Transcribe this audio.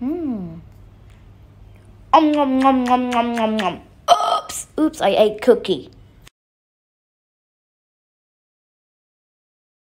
Hmm. Oops, oops, I ate cookie.